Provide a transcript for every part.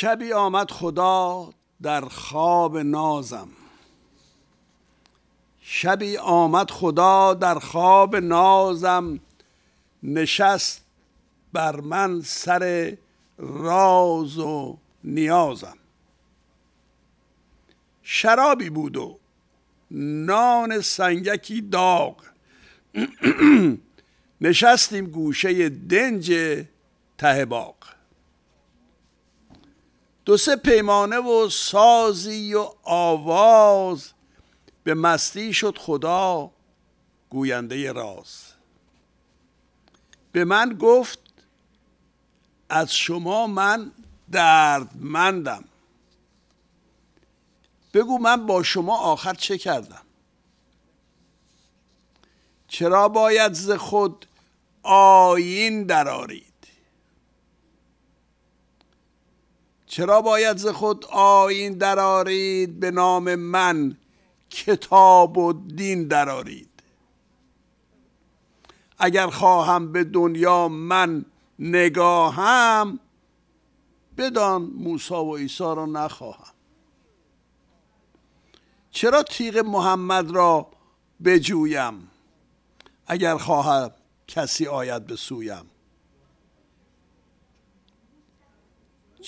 شبی آمد خدا در خواب نازم شبی آمد خدا در خواب نازم نشست بر من سر راز و نیازم شرابی بود و نان سنگکی داغ نشستیم گوشه دنج ته باغ دو سه پیمانه و سازی و آواز به مستی شد خدا گوینده راز به من گفت از شما من دردمندم بگو من با شما آخر چه کردم چرا باید ز خود آیین دراری چرا باید ز خود آین درارید به نام من کتاب و دین درارید اگر خواهم به دنیا من نگاهم بدان موسی و عیسی را نخواهم چرا تیغ محمد را بجویم اگر خواهم کسی آید به سویم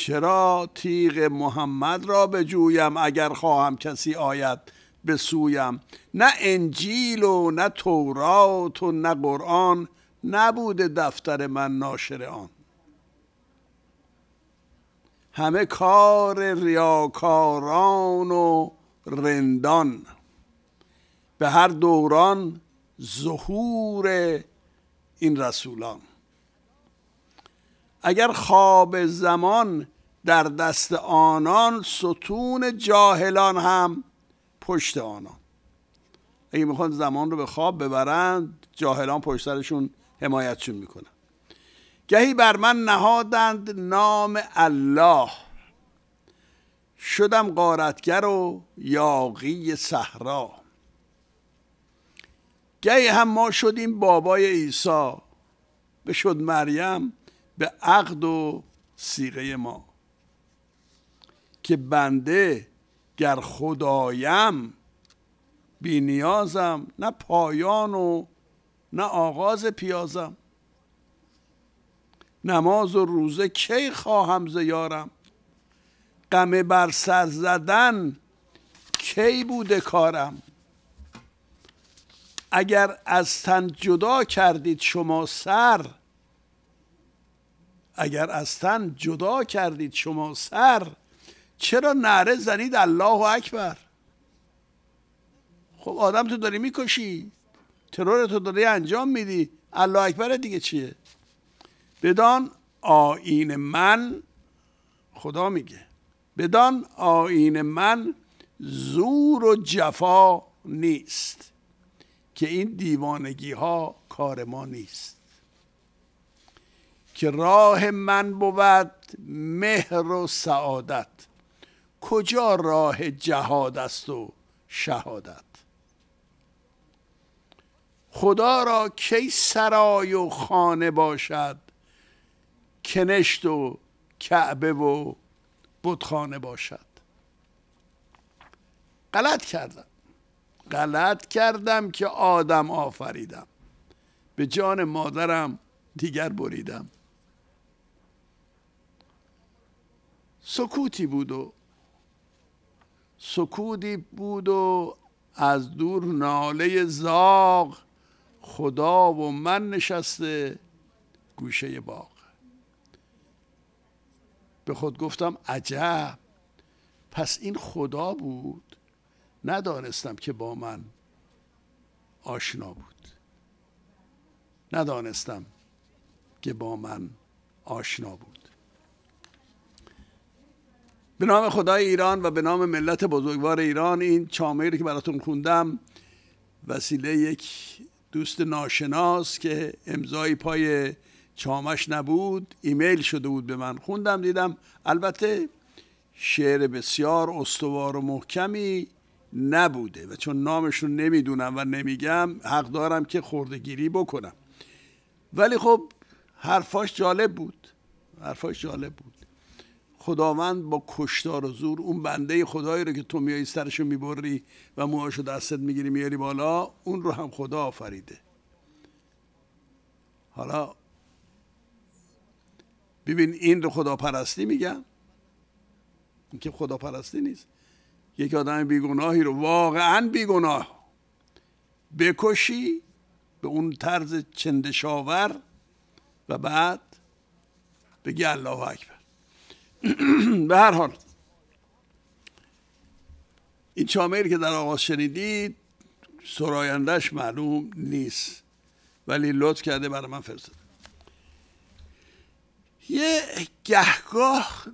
چرا تیغ محمد را بجویم اگر خواهم کسی آید به سویم نه انجیل و نه تورات و نه قرآن نبوده دفتر من ناشر آن همه کار ریاکاران و رندان به هر دوران ظهور این رسولان اگر خواب زمان در دست آنان ستون جاهلان هم پشت آنان اگه میخوان زمان رو به خواب ببرند جاهلان پشت سرشون حمایتشون میکنن گهی بر من نهادند نام الله شدم قارتگر و یاقی صحرا گهی هم ما شدیم بابای عیسی بشد مریم به عقد و سیغه ما که بنده گر خدایم بی نیازم نه پایان و نه آغاز پیازم نماز و روزه کی خواهم زیارم غم بر سر زدن کی بوده کارم اگر از تن جدا کردید شما سر اگر از تن جدا کردید شما سر چرا نره زنید الله اکبر خب آدم تو داری میکشی ترور تو داری انجام میدی الله اکبر دیگه چیه بدان آین من خدا میگه بدان آین من زور و جفا نیست که این دیوانگی ها کار ما نیست که راه من بود مهر و سعادت کجا راه جهاد است و شهادت خدا را کی سرای و خانه باشد کنشت و کعبه و بتخانه باشد غلط کردم غلط کردم که آدم آفریدم به جان مادرم دیگر بریدم سکوتی بود و سکوتی بود و از دور ناله زاغ خدا و من نشسته گوشه باغ به خود گفتم عجب پس این خدا بود ندانستم که با من آشنا بود ندانستم که با من آشنا بود به نام خدای ایران و به نام ملت بزرگوار ایران این چامه رو که براتون خوندم وسیله یک دوست ناشناس که امضای پای چامش نبود ایمیل شده بود به من خوندم دیدم البته شعر بسیار استوار و محکمی نبوده و چون نامشون نمیدونم و نمیگم حق دارم که خوردگیری بکنم ولی خب حرفاش جالب بود حرفاش جالب بود خداوند با کشتار و زور اون بنده خدایی رو که تو میای سرشو میبری و رو دستت میگیری میاری بالا اون رو هم خدا آفریده حالا ببین این رو خداپرستی میگن این که خداپرستی نیست یک آدم بیگناهی رو واقعا بیگناه بکشی به اون طرز چندشاور و بعد بگی الله اکبر به هر حال این چامری که در آغاز شنیدید سرایندش معلوم نیست ولی لطف کرده برای من فرستاد یه گهگاه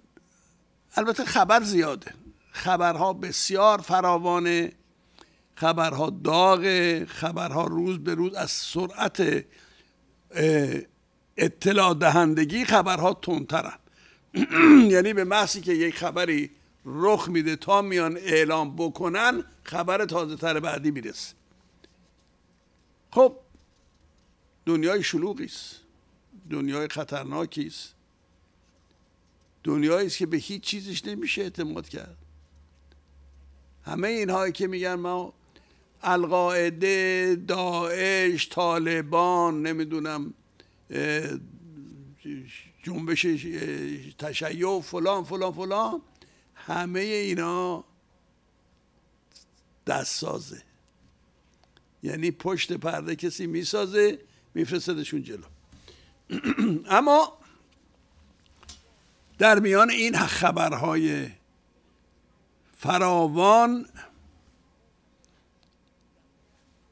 البته خبر زیاده خبرها بسیار فراوانه خبرها داغه خبرها روز به روز از سرعت اطلاع دهندگی خبرها تندترن یعنی به محصی که یک خبری رخ میده تا میان اعلام بکنن خبر تازه تر بعدی میرسه خب دنیای شلوغی است دنیای خطرناکی است دنیایی است که به هیچ چیزش نمیشه اعتماد کرد همه اینهایی که میگن ما القاعده داعش طالبان نمیدونم جنبش تشیع و فلان فلان فلان همه اینا سازه یعنی پشت پرده کسی میسازه میفرستدشون جلو اما در میان این خبرهای فراوان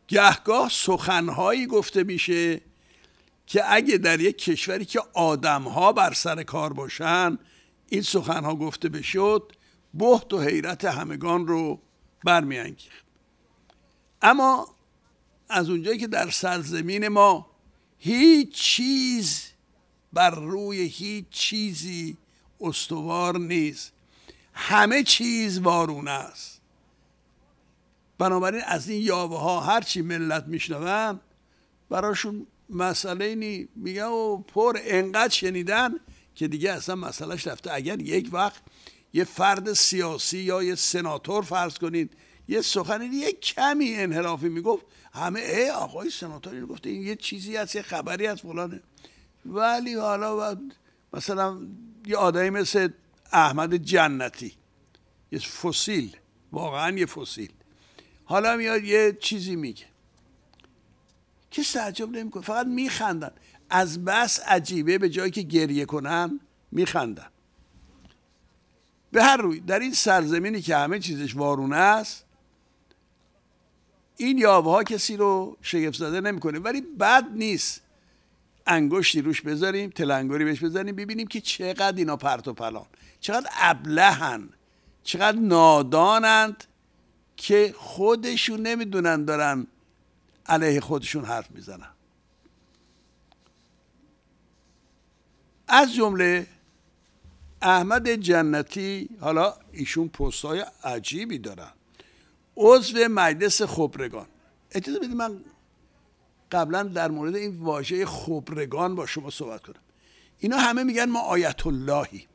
گهگاه سخنهایی گفته میشه که اگه در یک کشوری که آدمها بر سر کار باشن این ها گفته بشد بحت و حیرت همگان رو برمیانگیخت اما از اونجایی که در سرزمین ما هیچ چیز بر روی هیچ چیزی استوار نیست همه چیز وارونه است بنابراین از این یاوه ها هرچی ملت میشنوند براشون مسئله اینی میگه او پر انقدر شنیدن که دیگه اصلا مسئلهش رفته اگر یک وقت یه فرد سیاسی یا یه سناتور فرض کنید یه سخنی یه کمی انحرافی میگفت همه ای آقای سناتوری اینو گفته این یه چیزی از یه خبری از فلانه ولی حالا مثلا یه آدمی مثل احمد جنتی یه فسیل واقعا یه فسیل حالا میاد یه چیزی میگه کسی تعجب نمیکنه فقط میخندن از بس عجیبه به جایی که گریه کنن میخندن به هر روی در این سرزمینی که همه چیزش وارونه است این یابه کسی رو شگفت زده نمیکنه ولی بد نیست انگشتی روش بذاریم تلنگری بهش بزنیم ببینیم که چقدر اینا پرت و پلان چقدر ابلهن چقدر نادانند که خودشون نمیدونن دارن علیه خودشون حرف میزنن از جمله احمد جنتی حالا ایشون پست های عجیبی دارن عضو مجلس خبرگان اجازه بدید من قبلا در مورد این واژه خبرگان با شما صحبت کنم اینا همه میگن ما آیت اللهی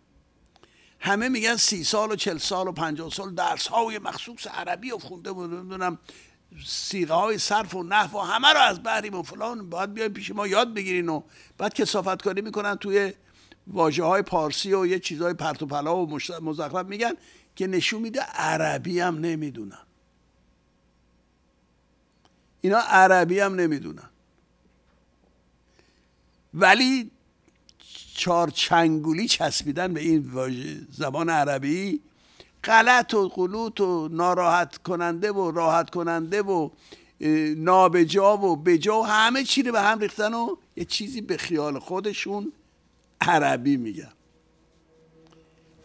همه میگن سی سال و چل سال و پنجاه سال درس های مخصوص عربی و خونده نمیدونم سیغه های صرف و نحو و همه رو از بحریم و فلان باید بیایم پیش ما یاد بگیرین و بعد کسافت کاری میکنن توی واجه های پارسی و یه چیزهای پرت و پلا و مزخرف میگن که نشون میده عربی هم نمیدونن اینا عربی هم نمیدونن ولی چارچنگولی چسبیدن به این زبان عربی غلط و غلوط و ناراحت کننده و راحت کننده و نابجا و بجا و همه چی رو به هم ریختن و یه چیزی به خیال خودشون عربی میگن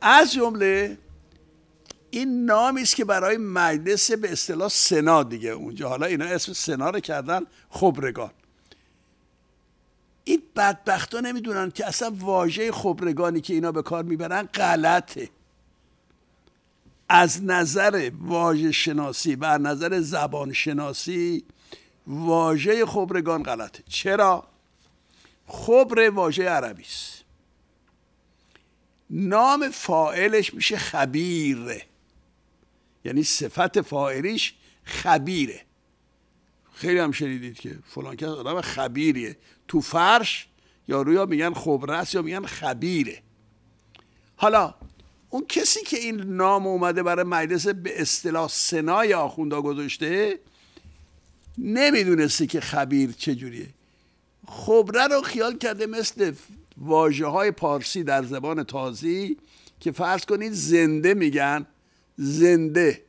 از جمله این نامی است که برای مجلس به اصطلاح سنا دیگه اونجا حالا اینا اسم سنا رو کردن خبرگان این ها نمیدونن که اصلا واژه خبرگانی که اینا به کار میبرن غلطه از نظر واژه شناسی و از نظر زبان شناسی واژه خبرگان غلطه چرا خبر واژه عربی است نام فاعلش میشه خبیره یعنی صفت فاعلیش خبیره خیلی هم شنیدید که فلان کس آدم خبیریه تو فرش یا رویا میگن خبره است یا میگن خبیره حالا اون کسی که این نام اومده برای مجلس به اصطلاح سنای آخوندا گذاشته نمیدونسته که خبیر چجوریه خبره رو خیال کرده مثل واجه های پارسی در زبان تازی که فرض کنید زنده میگن زنده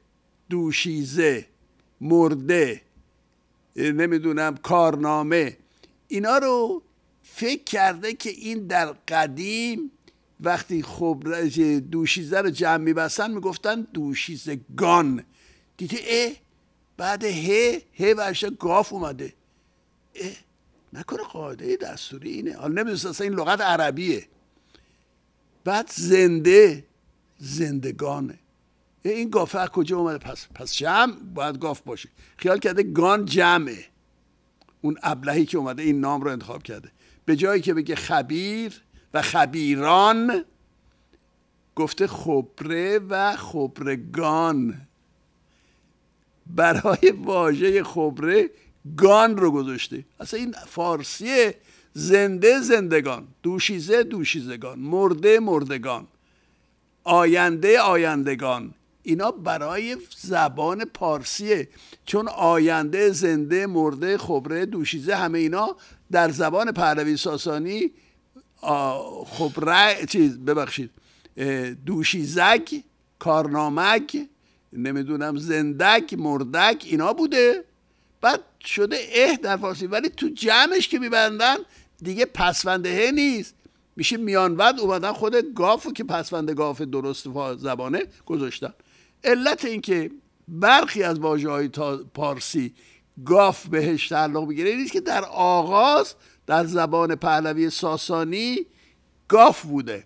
دوشیزه مرده نمیدونم کارنامه اینا رو فکر کرده که این در قدیم وقتی خب دوشیزه رو جمع میبستن میگفتن دوشیزه گان دیدی اه بعد ه ه ورشه گاف اومده اه نکنه قاعده دستوری اینه حالا نمیدونست اصلا این لغت عربیه بعد زنده زندگانه این گافه از کجا اومده پس پس جمع باید گاف باشه خیال کرده گان جمعه اون ابلهی که اومده این نام رو انتخاب کرده به جایی که بگه خبیر و خبیران گفته خبره و خبرگان برای واژه خبره گان رو گذاشته اصلا این فارسی زنده زندگان دوشیزه دوشیزگان مرده مردگان آینده آیندگان اینا برای زبان پارسیه چون آینده زنده مرده خبره دوشیزه همه اینا در زبان پهلوی ساسانی خب رای چیز ببخشید دوشیزک کارنامک نمیدونم زندک مردک اینا بوده بعد شده اه در فارسی ولی تو جمعش که میبندن دیگه پسونده نیست میشه بعد اومدن خود گافو که پسوند گاف درست زبانه گذاشتن علت اینکه برخی از واژه های پارسی گاف بهش تعلق بگیره نیست که در آغاز در زبان پهلوی ساسانی گاف بوده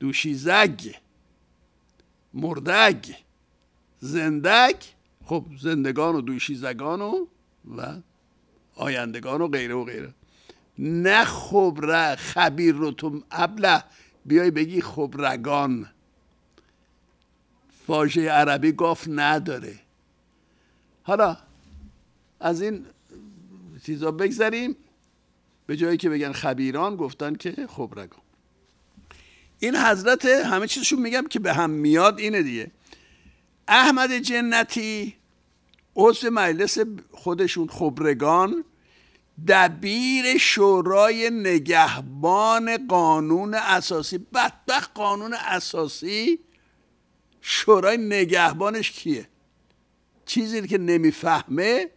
دوشیزگ مردگ زندگ خب زندگان و دوشیزگان و و آیندگان و غیره و غیره نه خبره خبیر رو تو ابله بیای بگی خبرگان واژه عربی گاف نداره حالا از این چیزا بگذریم به جایی که بگن خبیران گفتن که خبرگان این حضرت همه چیزشون میگم که به هم میاد اینه دیگه احمد جنتی عضو مجلس خودشون خبرگان دبیر شورای نگهبان قانون اساسی بدبخت قانون اساسی شورای نگهبانش کیه چیزی که نمیفهمه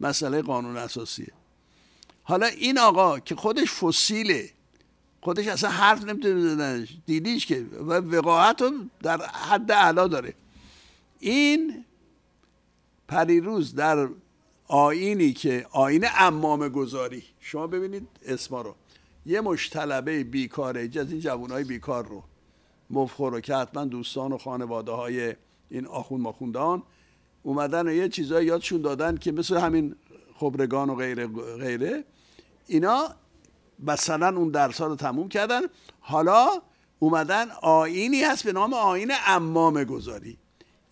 مسئله قانون اساسیه حالا این آقا که خودش فسیله خودش اصلا حرف نمیتونه بزنه دیدیش که و وقاحت در حد اعلا داره این پریروز در آینی که آین امام گذاری شما ببینید اسما رو یه مشتلبه بیکاره از این جوانهای بیکار رو مفخور رو که حتما دوستان و خانواده های این آخون ماخوندان اومدن یه چیزایی یادشون دادن که مثل همین خبرگان و غیره غیره اینا مثلا اون درس ها رو تموم کردن حالا اومدن آینی هست به نام آین امام گذاری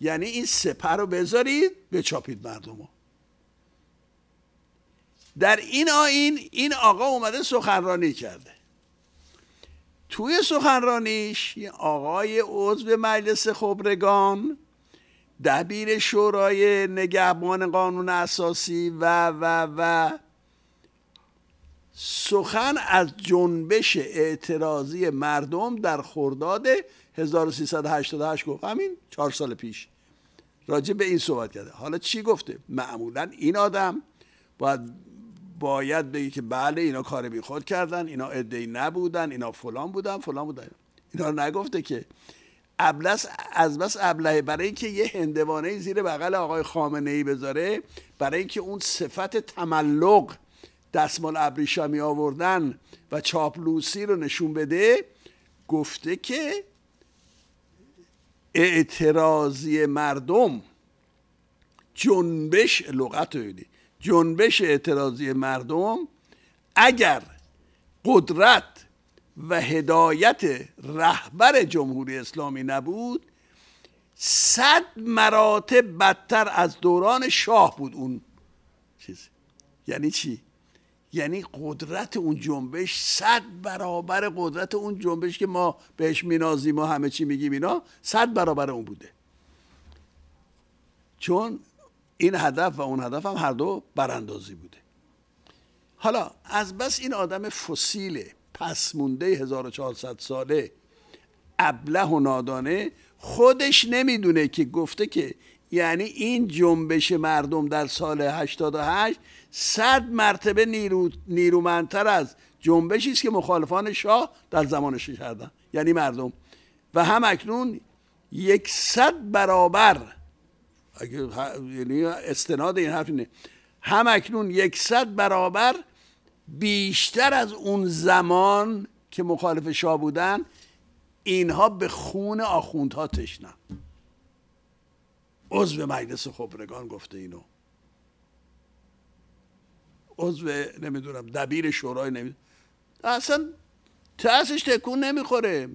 یعنی این سپر رو بذارید چاپید مردم رو. در این آین این آقا اومده سخنرانی کرده توی سخنرانیش یه آقای عضو مجلس خبرگان دبیر شورای نگهبان قانون اساسی و و و سخن از جنبش اعتراضی مردم در خرداد 1388 گفت همین چهار سال پیش راجع به این صحبت کرده حالا چی گفته معمولا این آدم باید باید بگی که بله اینا کار بیخود کردن اینا ادعی نبودن اینا فلان بودن فلان بودن اینا نگفته که ابلس از بس ابلهه برای اینکه یه هندوانه زیر بغل آقای خامنه ای بذاره برای اینکه اون صفت تملق دستمال می آوردن و چاپلوسی رو نشون بده گفته که اعتراضی مردم جنبش لغت جنبش اعتراضی مردم اگر قدرت و هدایت رهبر جمهوری اسلامی نبود صد مراتب بدتر از دوران شاه بود اون چیز یعنی چی یعنی قدرت اون جنبش صد برابر قدرت اون جنبش که ما بهش مینازیم و همه چی میگیم اینا صد برابر اون بوده چون این هدف و اون هدف هم هر دو براندازی بوده حالا از بس این آدم فسیله پس مونده 1400 ساله ابله و نادانه خودش نمیدونه که گفته که یعنی این جنبش مردم در سال 88 صد مرتبه نیرو، نیرومندتر از جنبشی است که مخالفان شاه در زمانش کردن یعنی مردم و هم اکنون صد برابر یعنی استناد این حرف اینه هم اکنون برابر بیشتر از اون زمان که مخالف شاه بودن اینها به خون آخوندها تشنن عضو مجلس خبرگان گفته اینو عضو نمیدونم دبیر شورای نمیدونم اصلا تاسش تکون نمیخوره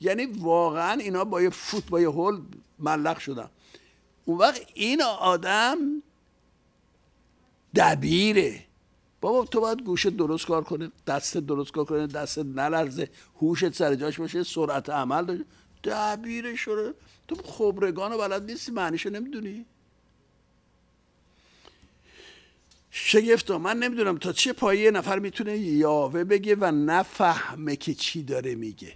یعنی واقعا اینا با یه فوت با یه هول ملق شدن اون وقت این آدم دبیره بابا تو باید گوشت درست کار کنه دست درست کار کنه دست نلرزه هوشت سر جاش باشه سرعت عمل داشته دبیر شده تو خبرگان و بلد نیستی معنیشو نمیدونی شگفتا من نمیدونم تا چه پایی نفر میتونه یاوه بگه و نفهمه که چی داره میگه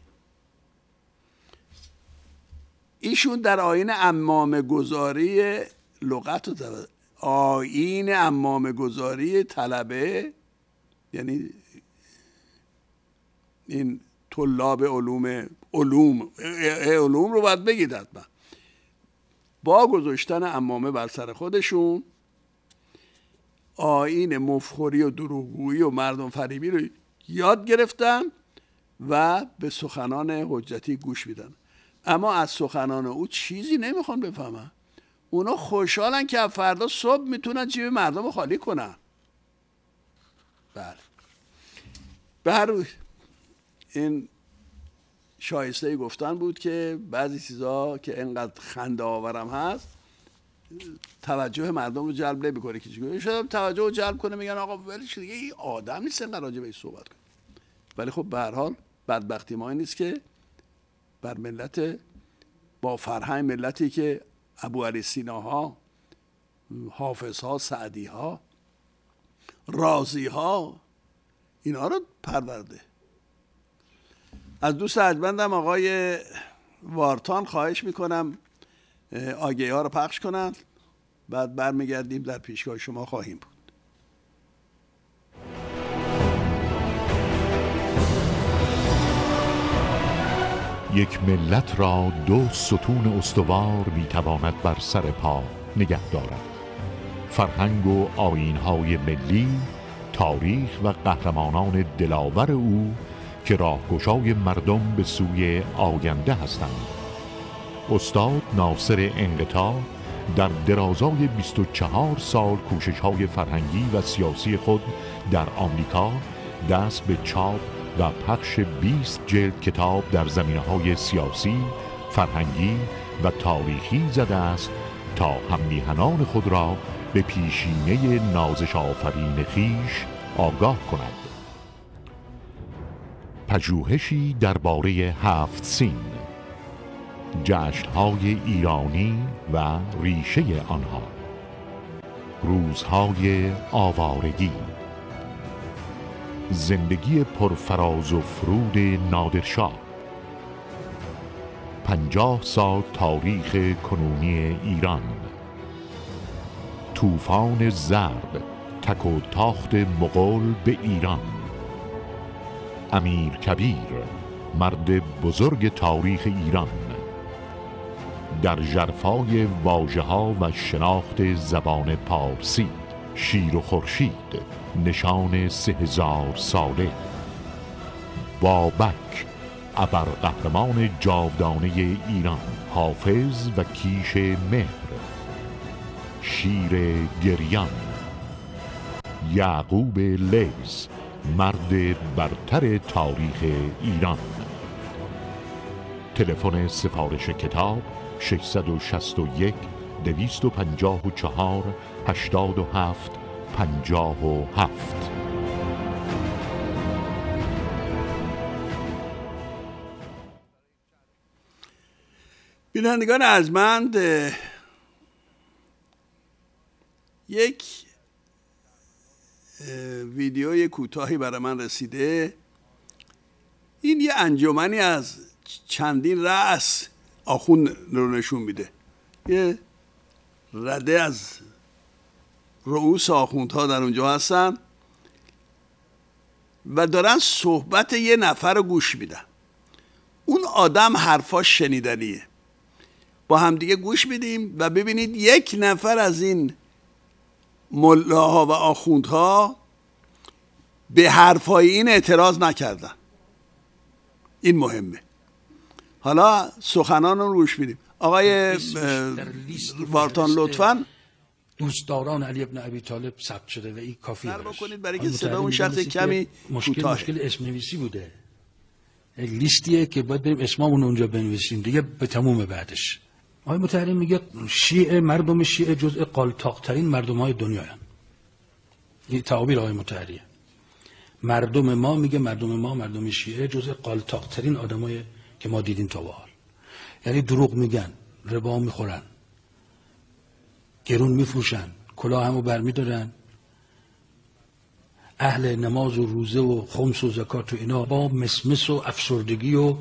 ایشون در آین امام گذاری لغت رو آین امام گذاری طلبه یعنی این طلاب علوم علوم علوم رو باید بگید حتما با گذاشتن امامه بر سر خودشون آین مفخوری و دروغگویی و مردم فریبی رو یاد گرفتن و به سخنان حجتی گوش میدن اما از سخنان او چیزی نمیخوان بفهمن اونا خوشحالن که فردا صبح میتونن جیب مردم رو خالی کنن بله به هر این شایسته گفتن بود که بعضی چیزها که انقدر خنده آورم هست توجه مردم رو جلب کنه که چیکار شده توجه رو جلب کنه میگن آقا ولی دیگه این آدم نیست انقدر راجع به صحبت کنه ولی خب به هر حال بدبختی ما این نیست که بر ملت با فرهنگ ملتی که ابو علی سینا حافظ ها سعدی ها رازی ها اینا رو پرورده از دوست عجبندم آقای وارتان خواهش میکنم آگه ها رو پخش کنند بعد برمیگردیم در پیشگاه شما خواهیم بود یک ملت را دو ستون استوار میتواند بر سر پا نگه دارد فرهنگ و آینهای ملی تاریخ و قهرمانان دلاور او که راهگشای مردم به سوی آینده هستند استاد ناصر انقطاع در درازای 24 سال کوشش های فرهنگی و سیاسی خود در آمریکا دست به چاپ و پخش 20 جلد کتاب در زمینه های سیاسی، فرهنگی و تاریخی زده است تا همیهنان خود را به پیشینه نازش آفرین خیش آگاه کند پژوهشی درباره هفت سین جشنهای ایرانی و ریشه آنها روزهای آوارگی زندگی پرفراز و فرود نادرشاه پنجاه سال تاریخ کنونی ایران طوفان زرد تک و تاخت مغول به ایران امیر کبیر مرد بزرگ تاریخ ایران در جرفای واجه ها و شناخت زبان پارسی شیر و خورشید نشان سه هزار ساله بابک ابر قهرمان جاودانه ایران حافظ و کیش مهر شیر گریان یعقوب لیز مرد برتر تاریخ ایران تلفن سفارش کتاب 661 دویست و پنجاه و چهار هشتاد و هفت پنجاه و هفت بینندگان ارجمند یک ویدیوی کوتاهی برای من رسیده این یه انجمنی از چندین رأس آخون رو نشون میده یه رده از رؤوس آخوندها در اونجا هستن و دارن صحبت یه نفر رو گوش میدن اون آدم حرفاش شنیدنیه با همدیگه گوش میدیم و ببینید یک نفر از این ملاها و آخوندها به حرفای این اعتراض نکردن این مهمه حالا سخنان رو گوش میدیم آقای وارتان لطفاً دوستداران علی ابن ابی طالب ثبت شده و این کافی بکنید برای که صدا اون شخص کمی مشکل مشکل اسم نویسی بوده یک لیستیه که باید بریم اون اونجا بنویسیم دیگه به تموم بعدش آقای متحریم میگه شیعه مردم شیعه جزء قالتاقترین مردم های دنیا هم. این تعابیر آقای متحریه مردم ما میگه مردم ما مردم شیعه جزء قالتاقترین آدمای که ما دیدیم تا یعنی دروغ میگن ربا میخورن گرون میفروشن کلا همو برمیدارن اهل نماز و روزه و خمس و زکات و اینا با مسمس و افسردگی و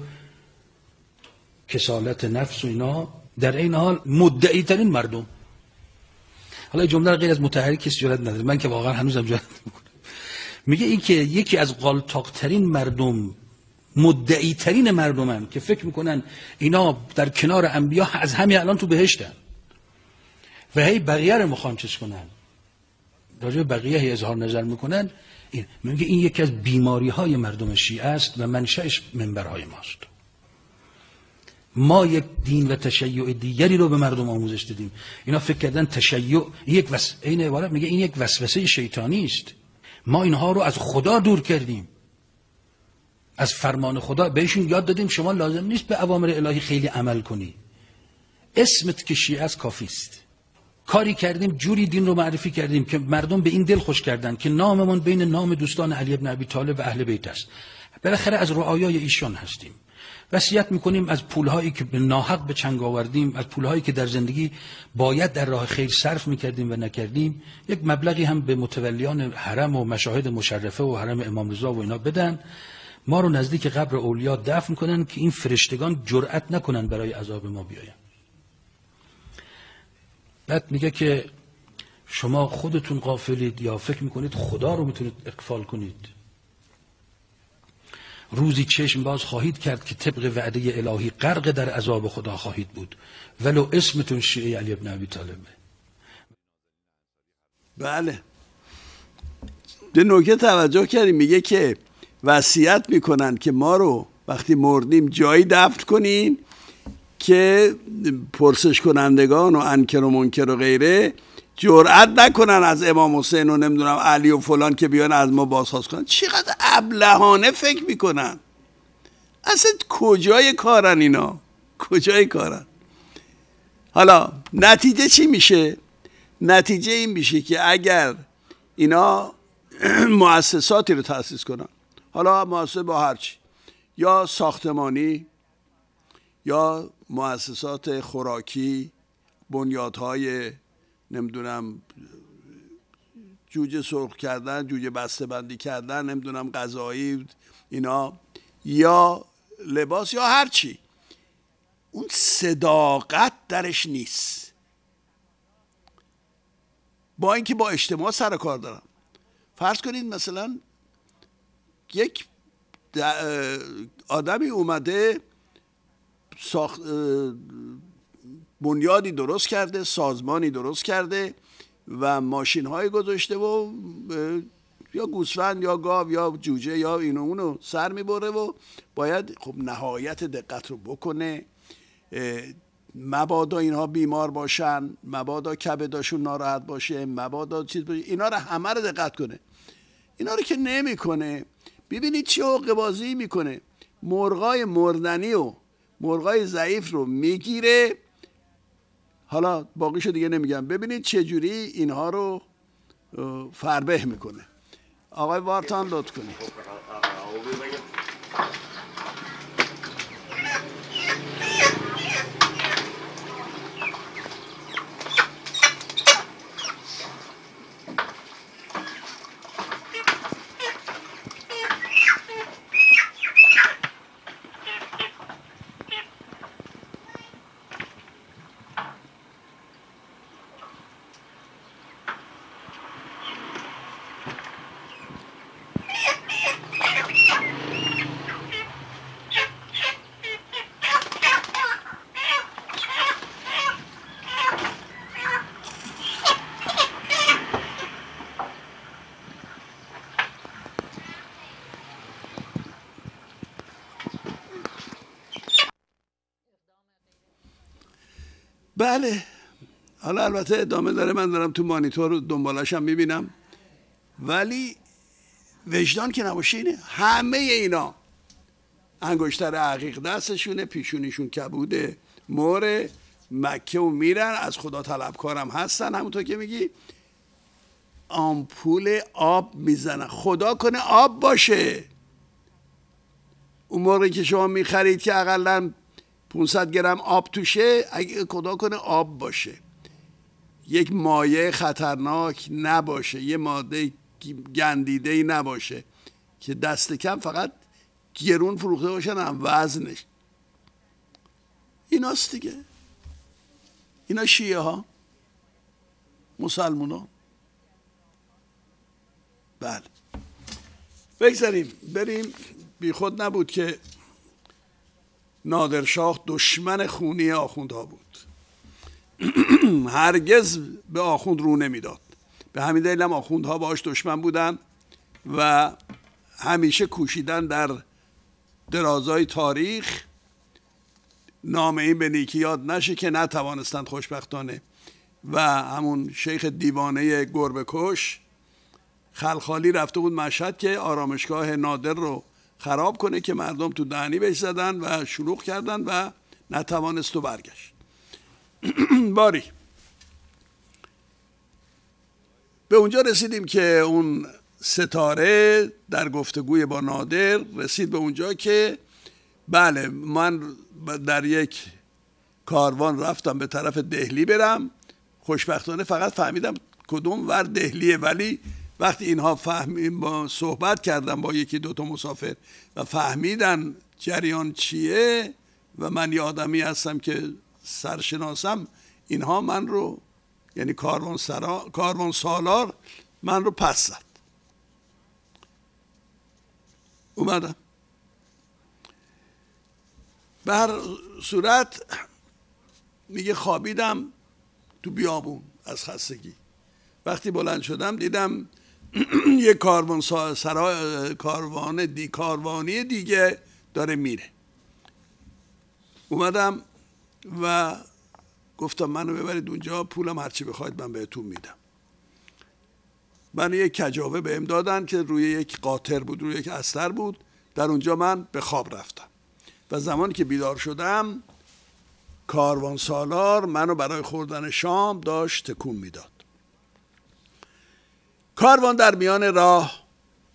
کسالت نفس و اینا در این حال مدعی ترین مردم حالا جمله غیر از متحرک کسی جرات نداره من که واقعا هنوزم جرات میکنم میگه این که یکی از قالتاق ترین مردم مدعی ترین مردمم که فکر میکنن اینا در کنار انبیا از همین الان تو بهشتن و هی بقیه رو میخوان چیز کنن راجع بقیه هی اظهار نظر میکنن این میگه این یکی از بیماری های مردم شیعه است و منشأش منبرهای ماست ما یک دین و تشیع دیگری رو به مردم آموزش دادیم اینا فکر کردن تشیع یک وس... این میگه این یک وسوسه شیطانی است ما اینها رو از خدا دور کردیم از فرمان خدا بهشون یاد دادیم شما لازم نیست به اوامر الهی خیلی عمل کنی اسمت که شیعه از کافی است کاری کردیم جوری دین رو معرفی کردیم که مردم به این دل خوش کردن که ناممون بین نام دوستان علی ابن ابی طالب و اهل بیت است بالاخره از رعایای ایشان هستیم وصیت میکنیم از پولهایی که به ناحق به چنگ آوردیم از پولهایی که در زندگی باید در راه خیر صرف میکردیم و نکردیم یک مبلغی هم به متولیان حرم و مشاهد مشرفه و حرم امام رضا و اینا بدن ما رو نزدیک قبر اولیا دفن کنن که این فرشتگان جرأت نکنن برای عذاب ما بیاین بعد میگه که شما خودتون قافلید یا فکر میکنید خدا رو میتونید اقفال کنید روزی چشم باز خواهید کرد که طبق وعده الهی غرق در عذاب خدا خواهید بود ولو اسمتون شیعه علی ابن ابی طالبه بله به نکته توجه کردیم میگه که وصیت میکنن که ما رو وقتی مردیم جایی دفن کنیم که پرسش کنندگان و انکر و منکر و غیره جرأت نکنن از امام حسین و نمیدونم علی و فلان که بیان از ما بازخواست کنن چقدر ابلهانه فکر میکنن اصلا کجای کارن اینا کجای کارن حالا نتیجه چی میشه نتیجه این میشه که اگر اینا مؤسساتی رو تاسیس کنن حالا مؤسسه با هرچی یا ساختمانی یا مؤسسات خوراکی بنیادهای نمیدونم جوجه سرخ کردن جوجه بسته بندی کردن نمیدونم غذایی اینا یا لباس یا هر چی اون صداقت درش نیست با اینکه با اجتماع سر کار دارم فرض کنید مثلا یک آدمی اومده ساخت بنیادی درست کرده سازمانی درست کرده و ماشین های گذاشته و یا گوسفند یا گاو یا جوجه یا اینو اونو سر میبره و باید خب نهایت دقت رو بکنه مبادا اینها بیمار باشن مبادا کبداشون ناراحت باشه مبادا چیز باشه اینا رو همه رو دقت کنه اینا رو که نمیکنه ببینید چه حقه بازی میکنه مرغای مردنی و مرغای ضعیف رو میگیره حالا باقیشو دیگه نمیگم ببینید چه جوری اینها رو فربه میکنه آقای وارتان لطف کنید بله حالا البته ادامه داره من دارم تو مانیتور دنبالشم میبینم ولی وجدان که نباشه اینه همه اینا انگشتر عقیق دستشونه پیشونیشون کبوده مور مکه و میرن از خدا طلبکارم هستن همونطور که میگی آمپول آب میزنن خدا کنه آب باشه اون موقعی که شما میخرید که اقلا 500 گرم آب توشه اگه خدا کنه آب باشه یک مایه خطرناک نباشه یه ماده گندیده ای نباشه که دست کم فقط گرون فروخته باشن هم وزنش ایناست دیگه اینا شیعه ها مسلمون ها بله بگذاریم بریم بی خود نبود که نادرشاه دشمن خونی آخوندها بود هرگز به آخوند رو نمیداد به همین دلیل هم آخوندها باش دشمن بودن و همیشه کوشیدن در درازای تاریخ نام این به نیکی یاد نشه که نتوانستند خوشبختانه و همون شیخ دیوانه گربه کش خلخالی رفته بود مشهد که آرامشگاه نادر رو خراب کنه که مردم تو دهنی بهش زدن و شلوغ کردن و نتوانست و برگشت باری به اونجا رسیدیم که اون ستاره در گفتگوی با نادر رسید به اونجا که بله من در یک کاروان رفتم به طرف دهلی برم خوشبختانه فقط فهمیدم کدوم ور دهلیه ولی وقتی اینها فهمیم با صحبت کردم با یکی دوتا مسافر و فهمیدن جریان چیه و من یه آدمی هستم که سرشناسم اینها من رو یعنی کاروان, سرا، سالار من رو پس زد اومدم به هر صورت میگه خوابیدم تو بیابون از خستگی وقتی بلند شدم دیدم یه کاروان سرای کاروان کاروانی دیگه داره میره اومدم و گفتم منو ببرید اونجا پولم هرچی بخواید من بهتون میدم من یک کجاوه بهم دادن که روی یک قاطر بود روی یک استر بود در اونجا من به خواب رفتم و زمانی که بیدار شدم کاروان سالار منو برای خوردن شام داشت تکون میداد کاروان در میان راه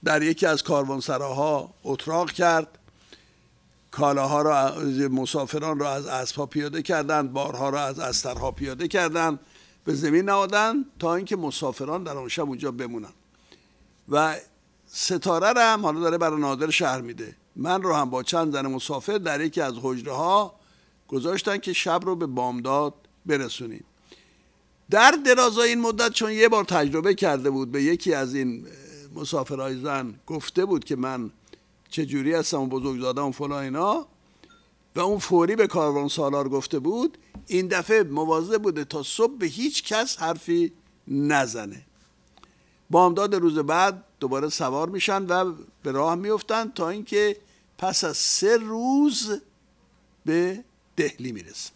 در یکی از کاروانسراها اتراق کرد کالاها را مسافران را از اسبا پیاده کردند بارها را از استرها پیاده کردند به زمین نهادند تا اینکه مسافران در آن شب اونجا بمونند و ستاره را هم حالا داره برای نادر شهر میده من رو هم با چند زن مسافر در یکی از حجره ها گذاشتن که شب رو به بامداد برسونیم در درازای این مدت چون یه بار تجربه کرده بود به یکی از این مسافرهای زن گفته بود که من چجوری هستم و بزرگ زادم و فلان اینا و اون فوری به کاروان سالار گفته بود این دفعه موازه بوده تا صبح به هیچ کس حرفی نزنه بامداد روز بعد دوباره سوار میشن و به راه میفتن تا اینکه پس از سه روز به دهلی میرسن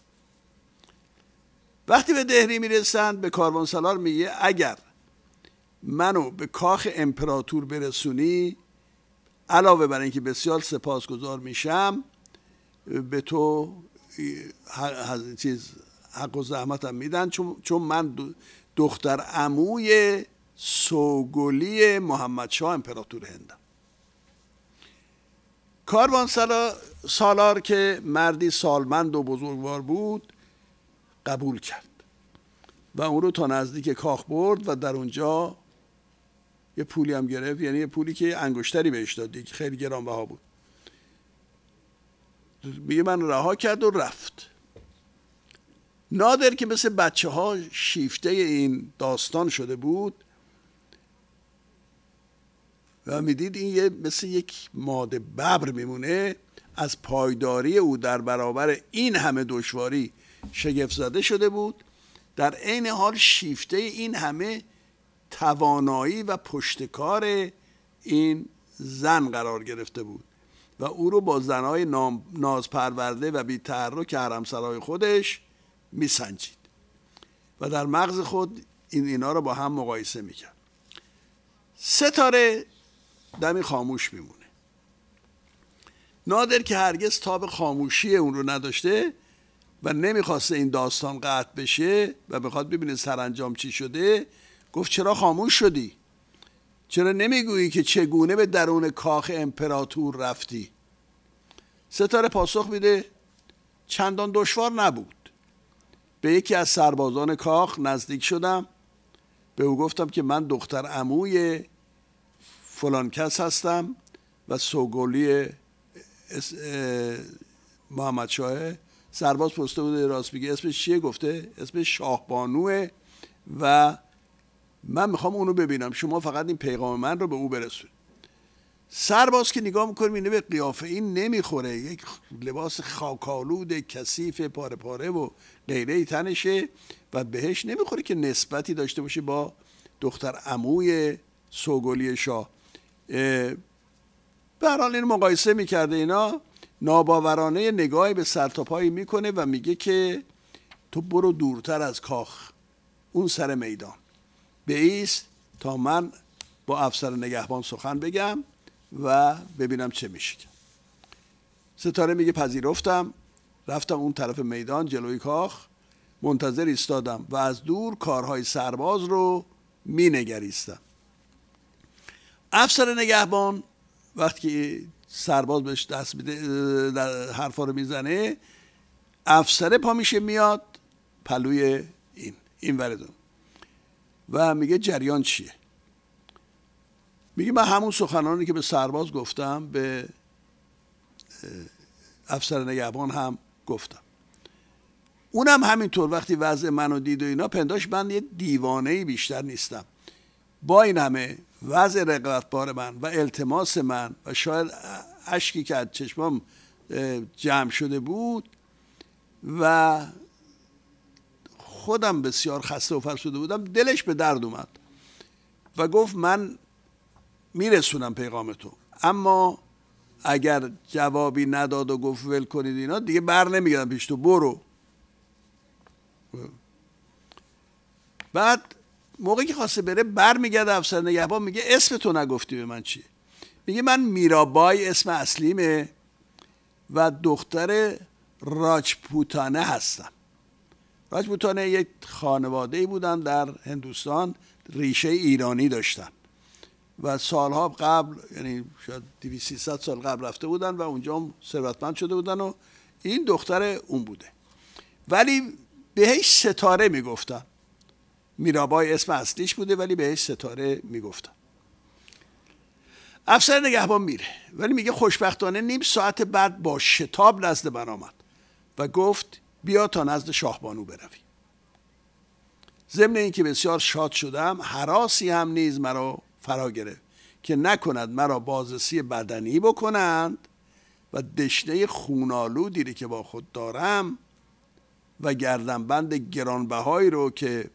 وقتی به دهری میرسند به سالار میگه اگر منو به کاخ امپراتور برسونی علاوه بر اینکه بسیار سپاسگزار میشم به تو چیز حق و زحمتم میدن چون من دختر عموی سوگلی محمد امپراتور هندم کاروان سالار که مردی سالمند و بزرگوار بود قبول کرد و اون رو تا نزدیک کاخ برد و در اونجا یه پولی هم گرفت یعنی یه پولی که انگشتری بهش دادی که خیلی گرانبها بود میگه من رها کرد و رفت نادر که مثل بچه ها شیفته این داستان شده بود و میدید این یه مثل یک ماده ببر میمونه از پایداری او در برابر این همه دشواری شگفت زده شده بود در عین حال شیفته این همه توانایی و پشتکار این زن قرار گرفته بود و او رو با زنهای نازپرورده و بی تحرک حرمسرای خودش میسنجید و در مغز خود این اینا رو با هم مقایسه میکرد ستاره دمی خاموش میمونه نادر که هرگز تاب خاموشی اون رو نداشته و نمیخواسته این داستان قطع بشه و میخواد ببینه سرانجام چی شده گفت چرا خاموش شدی چرا نمیگویی که چگونه به درون کاخ امپراتور رفتی ستاره پاسخ میده چندان دشوار نبود به یکی از سربازان کاخ نزدیک شدم به او گفتم که من دختر عموی فلان کس هستم و سوگولی محمد شاه سرباز پسته بوده راست میگه اسمش چیه گفته اسمش شاهبانوه و من میخوام اونو ببینم شما فقط این پیغام من رو به او برسون سرباز که نگاه میکنه اینه به قیافه این نمیخوره یک لباس خاکالود کثیف پاره پاره و غیره تنشه و بهش نمیخوره که نسبتی داشته باشه با دختر عموی سوگلی شاه به حال این مقایسه میکرده اینا ناباورانه نگاهی به سرتاپایی میکنه و میگه که تو برو دورتر از کاخ اون سر میدان بیست تا من با افسر نگهبان سخن بگم و ببینم چه میشه ستاره میگه پذیرفتم رفتم اون طرف میدان جلوی کاخ منتظر ایستادم و از دور کارهای سرباز رو مینگریستم افسر نگهبان وقتی سرباز بهش دست میده در حرفا رو میزنه افسره پا میشه میاد پلوی این این وردون و میگه جریان چیه میگه من همون سخنانی که به سرباز گفتم به افسر نگهبان هم گفتم اونم همینطور وقتی وضع منو دید و اینا پنداش من یه دیوانه بیشتر نیستم با این همه وضع بار من و التماس من و شاید اشکی که از چشمام جمع شده بود و خودم بسیار خسته و فرسوده بودم دلش به درد اومد و گفت من میرسونم پیغام تو اما اگر جوابی نداد و گفت ول کنید اینا دیگه بر نمیگردم پیش تو برو بعد موقعی که خواسته بره برمیگرده افسر نگهبان میگه اسم تو نگفتی به من چی میگه من میرابای اسم اصلیمه و دختر راجپوتانه هستم راجپوتانه یک خانواده ای بودن در هندوستان ریشه ایرانی داشتن و سالها قبل یعنی شاید ست سال قبل رفته بودن و اونجا هم ثروتمند شده بودن و این دختر اون بوده ولی بهش ستاره میگفتن میرابای اسم اصلیش بوده ولی بهش ستاره میگفتن افسر نگهبان میره ولی میگه خوشبختانه نیم ساعت بعد با شتاب نزد من آمد و گفت بیا تا نزد شاهبانو بروی ضمن اینکه بسیار شاد شدم حراسی هم نیز مرا فرا گرفت که نکند مرا بازرسی بدنی بکنند و دشنه دیری که با خود دارم و گردنبند گرانبهایی رو که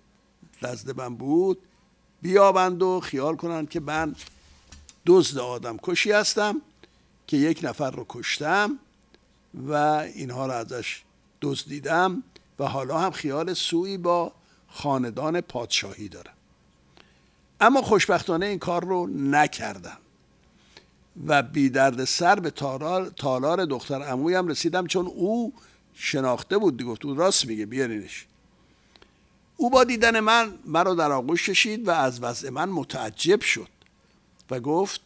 نزد من بود بیابند و خیال کنند که من دزد آدم کشی هستم که یک نفر رو کشتم و اینها رو ازش دزدیدم و حالا هم خیال سوی با خاندان پادشاهی دارم اما خوشبختانه این کار رو نکردم و بی درد سر به تالار, تالار دختر امویم رسیدم چون او شناخته بود گفت او راست میگه بیارینش او با دیدن من مرا در آغوش کشید و از وضع من متعجب شد و گفت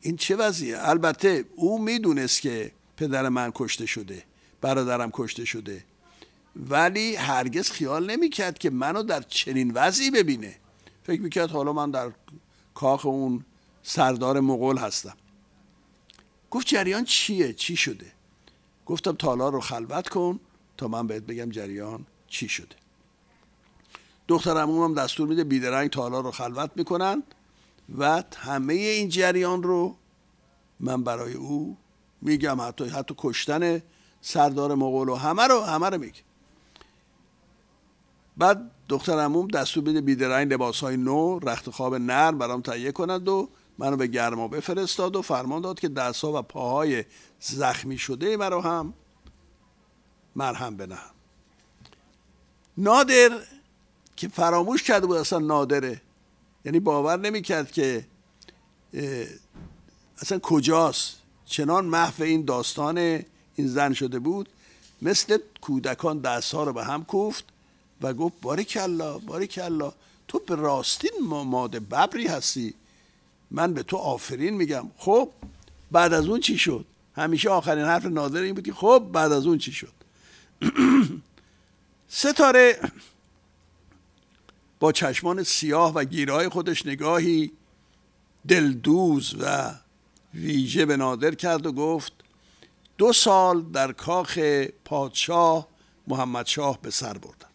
این چه وضعیه البته او میدونست که پدر من کشته شده برادرم کشته شده ولی هرگز خیال نمی کرد که منو در چنین وضعی ببینه فکر میکرد حالا من در کاخ اون سردار مغول هستم گفت جریان چیه چی شده گفتم تالار رو خلوت کن تا من بهت بگم جریان چی شده دختر هم دستور میده بیدرنگ تالا رو خلوت میکنن و همه این جریان رو من برای او میگم حتی حتی کشتن سردار مغول و همه رو همه رو میگه بعد دختر عموم دستور میده بیدرنگ لباس های نو رخت خواب نرم برام تهیه کند و منو به گرما بفرستاد و فرمان داد که دستها و پاهای زخمی شده مرا هم مرهم بنهم نادر که فراموش کرده بود اصلا نادره یعنی باور نمیکرد که اصلا کجاست چنان محو این داستان این زن شده بود مثل کودکان دست ها رو به هم کوفت و گفت بارک الله تو به راستین ماده ببری هستی من به تو آفرین میگم خب بعد از اون چی شد همیشه آخرین حرف نادر این بود که خب بعد از اون چی شد ستاره با چشمان سیاه و گیرای خودش نگاهی دلدوز و ویژه به نادر کرد و گفت دو سال در کاخ پادشاه محمد شاه به سر بردم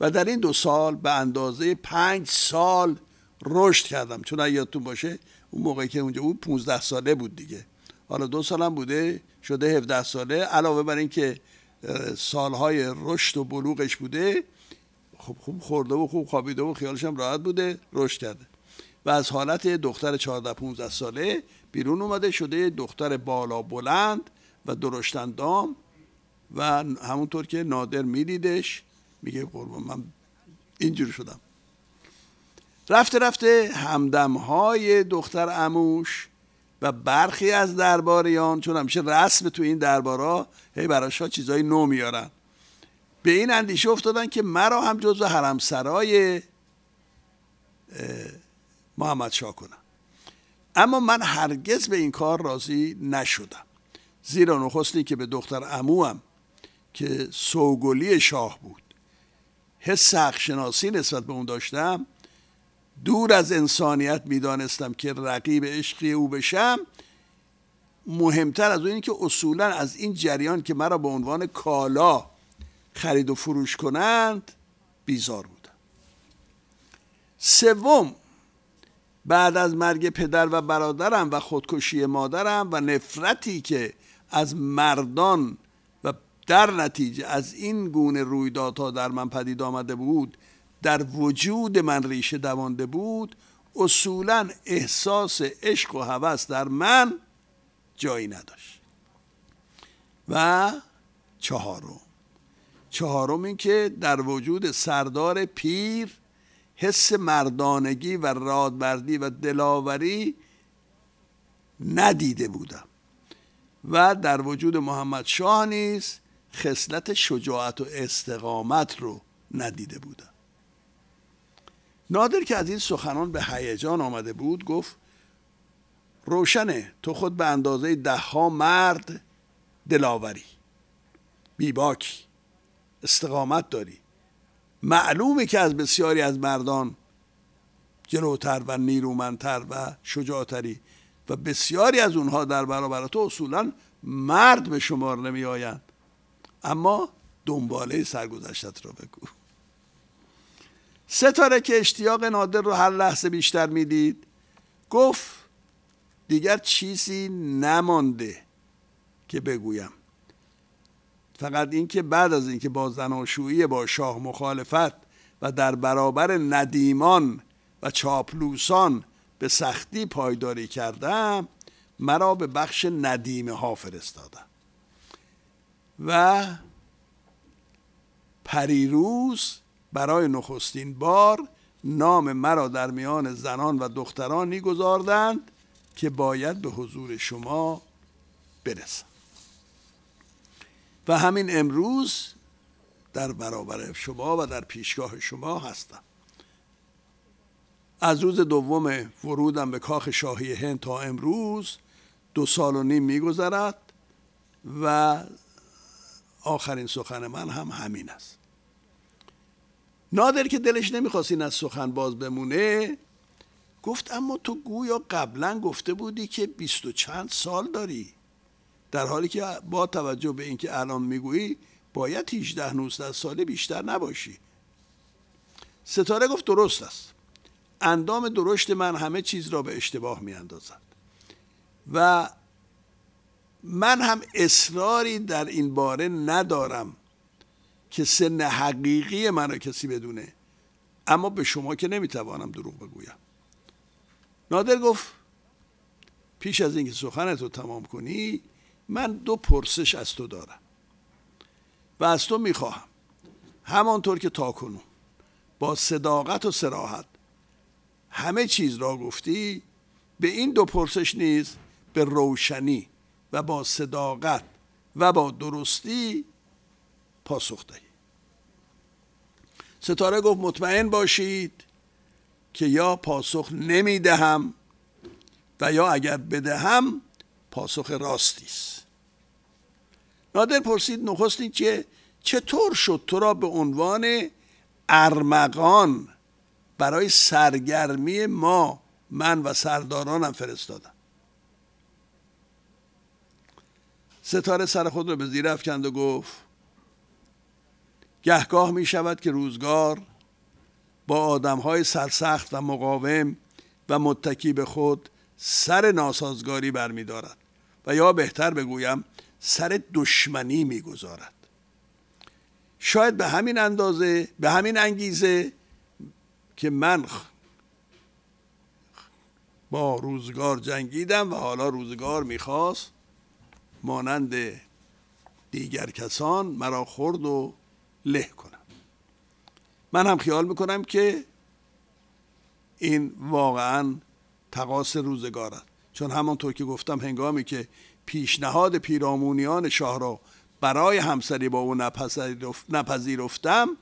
و در این دو سال به اندازه پنج سال رشد کردم چون یادتون باشه اون موقعی که اونجا بود 15 ساله بود دیگه حالا دو سالم بوده شده 17 ساله علاوه بر اینکه سالهای رشد و بلوغش بوده خب خوب خورده و خوب خوابیده و خیالش هم راحت بوده رشد کرده و از حالت دختر 14 15 ساله بیرون اومده شده دختر بالا بلند و درشتندام و همونطور که نادر میدیدش میگه قربان من اینجور شدم رفته رفته همدمهای دختر اموش و برخی از درباریان چون همیشه رسم تو این دربارا هی براش ها چیزای نو میارن به این اندیشه افتادن که مرا هم جزو حرمسرای محمد شاه کنم اما من هرگز به این کار راضی نشدم زیرا نخستی که به دختر عموم که سوگلی شاه بود حس شناسی نسبت به اون داشتم دور از انسانیت میدانستم که رقیب عشقی او بشم مهمتر از اون که اصولا از این جریان که مرا به عنوان کالا خرید و فروش کنند بیزار بودم سوم بعد از مرگ پدر و برادرم و خودکشی مادرم و نفرتی که از مردان و در نتیجه از این گونه رویدادها در من پدید آمده بود در وجود من ریشه دوانده بود اصولا احساس عشق و هوس در من جایی نداشت و چهارم چهارم این که در وجود سردار پیر حس مردانگی و رادبردی و دلاوری ندیده بودم و در وجود محمد شاه نیز خصلت شجاعت و استقامت رو ندیده بودم نادر که از این سخنان به هیجان آمده بود گفت روشنه تو خود به اندازه دهها مرد دلاوری بیباکی استقامت داری معلومه که از بسیاری از مردان جلوتر و نیرومندتر و شجاعتری و بسیاری از اونها در برابر تو اصولا مرد به شمار نمی آیند اما دنباله سرگذشتت را بگو ستاره که اشتیاق نادر رو هر لحظه بیشتر میدید گفت دیگر چیزی نمانده که بگویم فقط اینکه بعد از اینکه با زناشویی با شاه مخالفت و در برابر ندیمان و چاپلوسان به سختی پایداری کردم مرا به بخش ندیمه ها فرستادم و پریروز برای نخستین بار نام مرا در میان زنان و دختران میگذاردند که باید به حضور شما برسم و همین امروز در برابر شما و در پیشگاه شما هستم از روز دوم ورودم به کاخ شاهی هند تا امروز دو سال و نیم میگذرد و آخرین سخن من هم همین است نادر که دلش نمیخواست این از سخن باز بمونه گفت اما تو گویا قبلا گفته بودی که بیست و چند سال داری در حالی که با توجه به اینکه الان میگویی باید 18 19 ساله بیشتر نباشی ستاره گفت درست است اندام درشت من همه چیز را به اشتباه میاندازد و من هم اصراری در این باره ندارم که سن حقیقی مرا کسی بدونه اما به شما که نمیتوانم دروغ بگویم نادر گفت پیش از اینکه سخنت رو تمام کنی من دو پرسش از تو دارم و از تو میخواهم همانطور که تاکنون با صداقت و سراحت همه چیز را گفتی به این دو پرسش نیز به روشنی و با صداقت و با درستی پاسخ ستاره گفت مطمئن باشید که یا پاسخ نمیدهم و یا اگر بدهم پاسخ راستی است نادر پرسید نخستین که چطور شد تو را به عنوان ارمغان برای سرگرمی ما من و سردارانم فرستادم ستاره سر خود را به زیر افکند و گفت گهگاه می شود که روزگار با آدم های سرسخت و مقاوم و متکی به خود سر ناسازگاری برمیدارد و یا بهتر بگویم سر دشمنی میگذارد شاید به همین اندازه به همین انگیزه که من با روزگار جنگیدم و حالا روزگار میخواست مانند دیگر کسان مرا خورد و له کنم من هم خیال میکنم که این واقعا تقاس روزگار است چون همانطور که گفتم هنگامی که پیشنهاد پیرامونیان شاه را برای همسری با او نپذیرفتم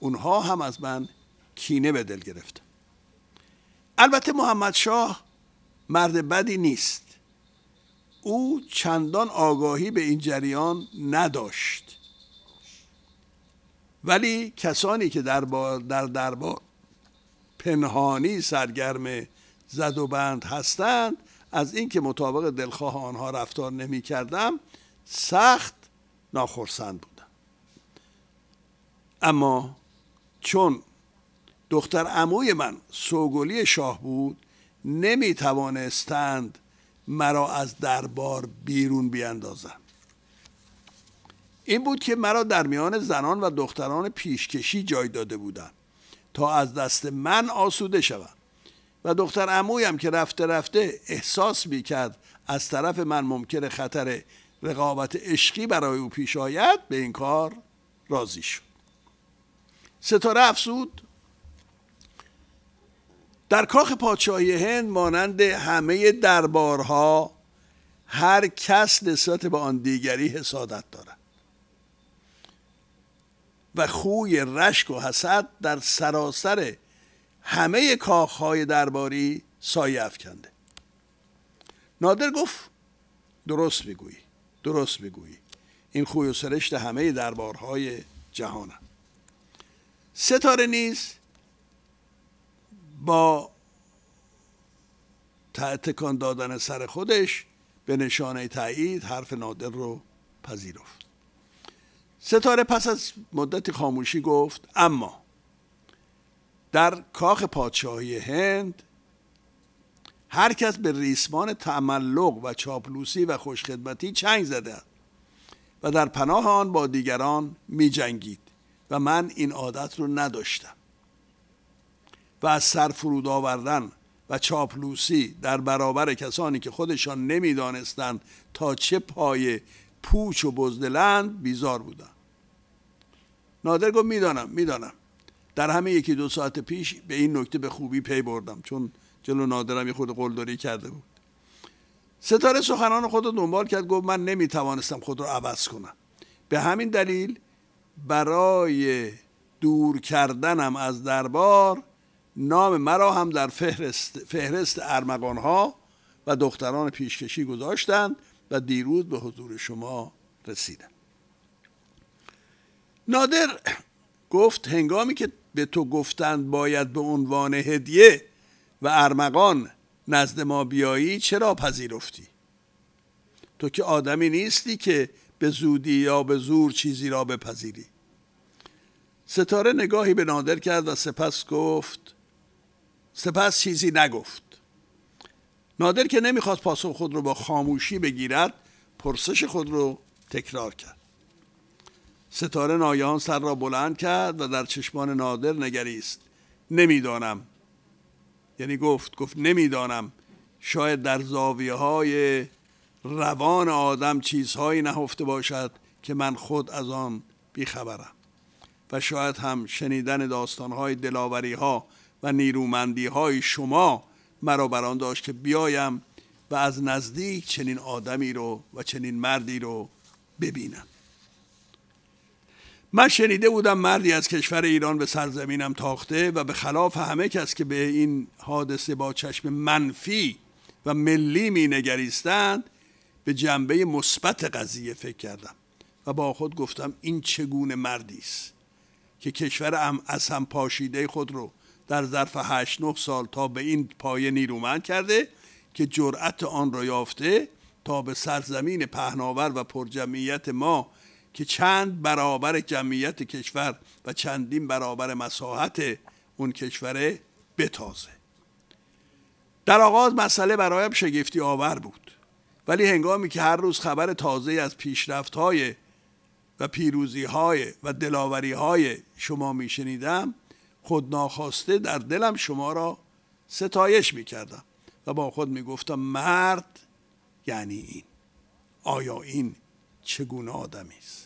اونها هم از من کینه به دل گرفتم البته محمد شاه مرد بدی نیست او چندان آگاهی به این جریان نداشت ولی کسانی که در دربار پنهانی سرگرم زد و بند هستند از اینکه مطابق دلخواه آنها رفتار نمی کردم سخت ناخرسند بودم اما چون دختر عموی من سوگلی شاه بود نمی توانستند مرا از دربار بیرون بیاندازند این بود که مرا در میان زنان و دختران پیشکشی جای داده بودند تا از دست من آسوده شوم و دختر امویم که رفته رفته احساس می کرد از طرف من ممکن خطر رقابت عشقی برای او پیش آید به این کار راضی شد ستاره افسود در کاخ پادشاهی هند مانند همه دربارها هر کس نسبت به آن دیگری حسادت دارد و خوی رشک و حسد در سراسر همه کاخهای درباری سایه افکنده نادر گفت درست میگویی درست میگویی این خوی و سرشت همه دربارهای جهان هم. ستاره نیز با تکان دادن سر خودش به نشانه تایید حرف نادر رو پذیرفت ستاره پس از مدتی خاموشی گفت اما در کاخ پادشاهی هند هر کس به ریسمان تملق و چاپلوسی و خوشخدمتی چنگ زده و در پناه آن با دیگران می جنگید و من این عادت رو نداشتم و از سرفرود آوردن و چاپلوسی در برابر کسانی که خودشان نمیدانستند تا چه پای پوچ و بزدلند بیزار بودم نادر گفت میدانم میدانم در همه یکی دو ساعت پیش به این نکته به خوبی پی بردم چون جلو نادرم یه خود قلدری کرده بود ستاره سخنان خود رو دنبال کرد گفت من نمیتوانستم خود رو عوض کنم به همین دلیل برای دور کردنم از دربار نام مرا هم در فهرست, فهرست ها و دختران پیشکشی گذاشتند و دیروز به حضور شما رسیدم نادر گفت هنگامی که به تو گفتند باید به عنوان هدیه و ارمغان نزد ما بیایی چرا پذیرفتی تو که آدمی نیستی که به زودی یا به زور چیزی را بپذیری ستاره نگاهی به نادر کرد و سپس گفت سپس چیزی نگفت نادر که نمیخواست پاسخ خود رو با خاموشی بگیرد پرسش خود رو تکرار کرد ستاره نایان سر را بلند کرد و در چشمان نادر نگریست نمیدانم یعنی گفت گفت نمیدانم شاید در زاویه های روان آدم چیزهایی نهفته باشد که من خود از آن بیخبرم و شاید هم شنیدن داستانهای دلاوری ها و نیرومندی های شما مرا بران داشت که بیایم و از نزدیک چنین آدمی رو و چنین مردی رو ببینم من شنیده بودم مردی از کشور ایران به سرزمینم تاخته و به خلاف همه کس که به این حادثه با چشم منفی و ملی می نگریستند به جنبه مثبت قضیه فکر کردم و با خود گفتم این چگونه مردی است که کشور هم از هم پاشیده خود رو در ظرف 8 9 سال تا به این پایه نیرومند کرده که جرأت آن را یافته تا به سرزمین پهناور و پرجمعیت ما که چند برابر جمعیت کشور و چندین برابر مساحت اون کشوره بتازه در آغاز مسئله برایم شگفتی آور بود ولی هنگامی که هر روز خبر تازه از پیشرفت های و پیروزی های و دلاوری های شما می شنیدم خود ناخواسته در دلم شما را ستایش می کردم و با خود می گفتم مرد یعنی این آیا این چگونه آدمی است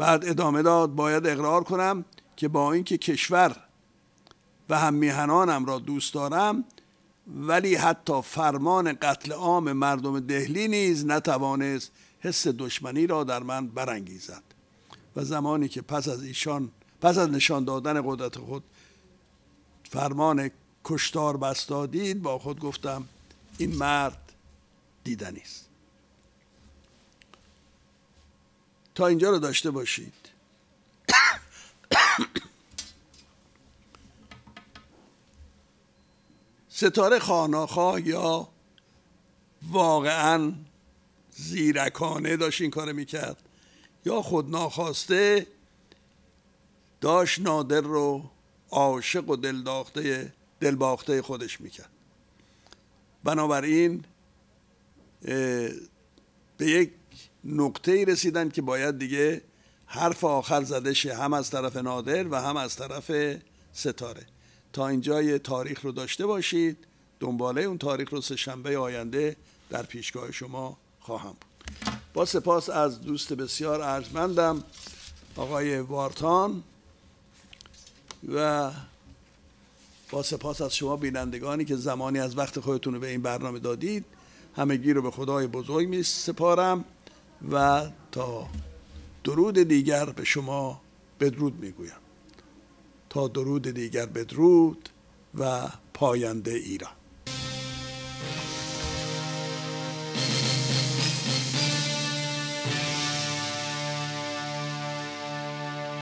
بعد ادامه داد باید اقرار کنم که با اینکه کشور و هم میهنانم را دوست دارم ولی حتی فرمان قتل عام مردم دهلی نیز نتوانست حس دشمنی را در من برانگیزد و زمانی که پس از ایشان پس از نشان دادن قدرت خود فرمان کشتار بستادید با خود گفتم این مرد دیدنی است تا اینجا رو داشته باشید ستاره خاناخواه یا واقعا زیرکانه داشت این کار میکرد یا خود ناخواسته داشت نادر رو عاشق و دلداخته دلباخته خودش میکرد بنابراین به یک نقطه رسیدن که باید دیگه حرف آخر زده شه هم از طرف نادر و هم از طرف ستاره تا اینجای تاریخ رو داشته باشید دنباله اون تاریخ رو سه شنبه آینده در پیشگاه شما خواهم بود با سپاس از دوست بسیار ارجمندم آقای وارتان و با سپاس از شما بینندگانی که زمانی از وقت خودتون رو به این برنامه دادید همه گیر رو به خدای بزرگ می سپارم و تا درود دیگر به شما بدرود میگویم تا درود دیگر بدرود و پاینده ایران